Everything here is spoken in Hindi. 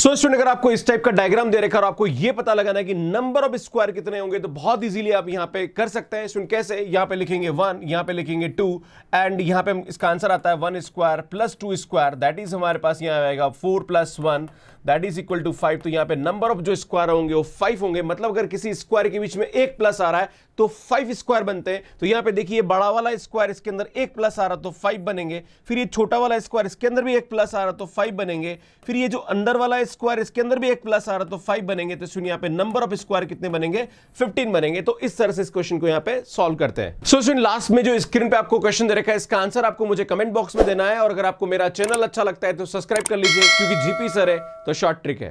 सो स्टूडेंट अगर आपको इस टाइप का डायग्राम दे रखा और आपको यह पता लगाना है कि नंबर ऑफ स्क्वायर कितने होंगे तो बहुत इजीली आप यहां पे कर सकते हैं स्टूडेंट कैसे यहां पे लिखेंगे वन यहां पे लिखेंगे टू एंड यहां पे इसका आंसर आता है one square plus two square that is हमारे पास यहां आएगा four plus one that is equal to five तो यहां पे नंबर ऑफ जो स्क्वायर होंगे वो फाइव होंगे मतलब अगर किसी स्क्वायर के बीच में एक प्लस आ रहा है तो फाइव स्क्वायर बनते हैं तो यहां पे देखिए बड़ा वाला स्क्वायर इसके अंदर एक प्लस आ रहा तो फाइव बनेंगे फिर ये छोटा वाला स्क्वायर इसके अंदर भी एक प्लस आ रहा तो फाइव बनेंगे फिर ये जो अंदर वाला स्क्वायर इसके अंदर भी एक प्लस आ रहा तो फाइव बनेंगे तो सुनिए यहाँ पे नंबर ऑफ स्क्वायर कितने बनेंगे फिफ्टीन बनेंगे तो इस तरह से इस क्वेश्चन को यहाँ पे सोल्व करते हैं सो सुन लास्ट में जो स्क्रीन पे आपको क्वेश्चन दे रखा है इसका आंसर आपको मुझे कमेंट बॉक्स में देना है और अगर आपको मेरा चैनल अच्छा लगता है तो सब्सक्राइब कर लीजिए क्योंकि जीपी सर है तो शॉर्ट ट्रिक है